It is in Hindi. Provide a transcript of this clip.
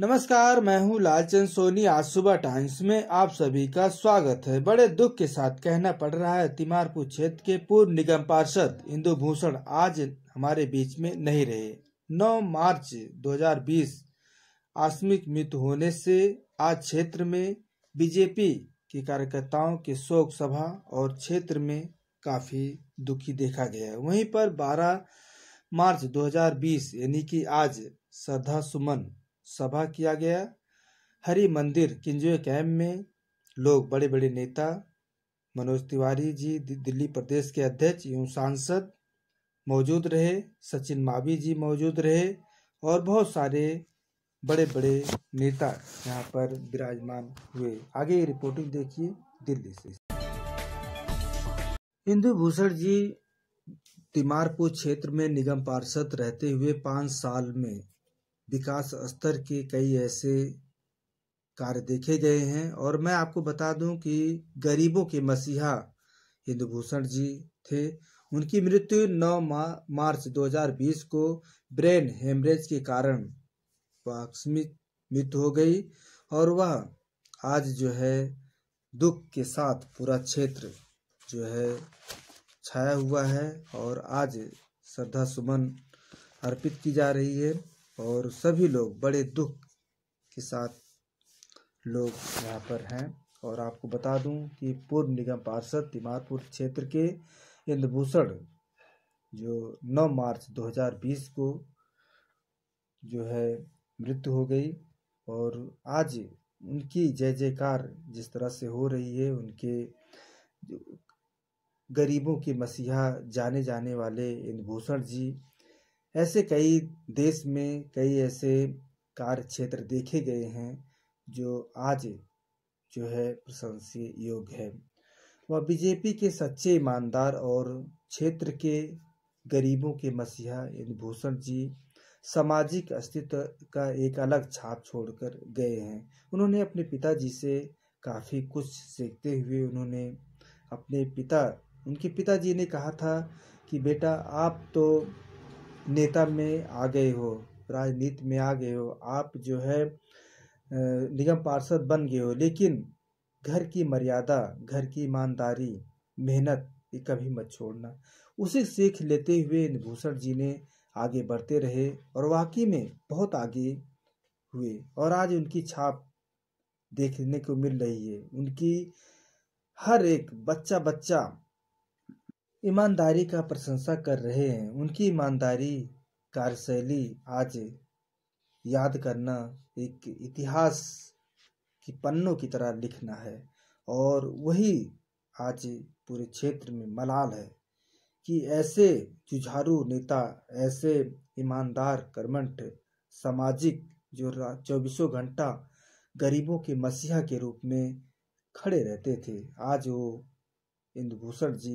नमस्कार मैं हूं लालचंद सोनी आज सुबह टाइम्स में आप सभी का स्वागत है बड़े दुख के साथ कहना पड़ रहा है तिमारपुर क्षेत्र के पूर्व निगम पार्षद इंदु भूषण आज हमारे बीच में नहीं रहे 9 मार्च 2020 आसमिक मृत्यु होने से आज क्षेत्र में बीजेपी के कार्यकर्ताओं के शोक सभा और क्षेत्र में काफी दुखी देखा गया वहीं पर 12 मार्च 2020 यानी कि आज श्रद्धा सुमन सभा किया गया हरि मंदिर किंजुए कैंप में लोग बड़े बड़े नेता मनोज तिवारी जी दिल्ली प्रदेश के अध्यक्ष एवं सांसद मौजूद रहे सचिन मावी जी मौजूद रहे और बहुत सारे बड़े बड़े नेता यहाँ पर विराजमान हुए आगे रिपोर्टिंग देखिए दिल्ली से इंदु भूषण जी तिमारपुर क्षेत्र में निगम पार्षद रहते हुए पाँच साल में विकास स्तर के कई ऐसे कार्य देखे गए हैं और मैं आपको बता दूं कि गरीबों के मसीहा इंदुभूषण जी थे उनकी मृत्यु 9 मार्च 2020 को ब्रेन हेमरेज के कारण आकस्मिक मृत्यु हो गई और वह आज जो है दुख के साथ पूरा क्षेत्र जो है छाया हुआ है और आज श्रद्धा सुमन अर्पित की जा रही है और सभी लोग बड़े दुख के साथ लोग यहाँ पर हैं और आपको बता दूं कि पूर्व निगम पार्षद तिमारपुर क्षेत्र के इंद्रभूषण जो 9 मार्च 2020 को जो है मृत्यु हो गई और आज उनकी जय जयकार जिस तरह से हो रही है उनके गरीबों के मसीहा जाने जाने वाले इंद्रभूषण जी ऐसे कई देश में कई ऐसे कार्य क्षेत्र देखे गए हैं जो आज जो है प्रशंसीय योग्य है वह बीजेपी के सच्चे ईमानदार और क्षेत्र के गरीबों के मसीहा भूषण जी सामाजिक अस्तित्व का एक अलग छाप छोड़कर गए हैं उन्होंने अपने पिताजी से काफ़ी कुछ सीखते हुए उन्होंने अपने पिता उनके पिताजी ने कहा था कि बेटा आप तो नेता में आ गए हो राजनीति में आ गए हो आप जो है निगम पार्षद बन गए हो लेकिन घर की मर्यादा घर की ईमानदारी मेहनत ये कभी मत छोड़ना उसे सीख लेते हुए भूषण जी ने आगे बढ़ते रहे और वाकई में बहुत आगे हुए और आज उनकी छाप देखने को मिल रही है उनकी हर एक बच्चा बच्चा ईमानदारी का प्रशंसा कर रहे हैं उनकी ईमानदारी कार्यशैली आज याद करना एक इतिहास की पन्नों की तरह लिखना है और वही आज पूरे क्षेत्र में मलाल है कि ऐसे जुझारू नेता ऐसे ईमानदार कर्मठ सामाजिक जो चौबीसों घंटा गरीबों के मसीहा के रूप में खड़े रहते थे आज वो इंद्रभूषण जी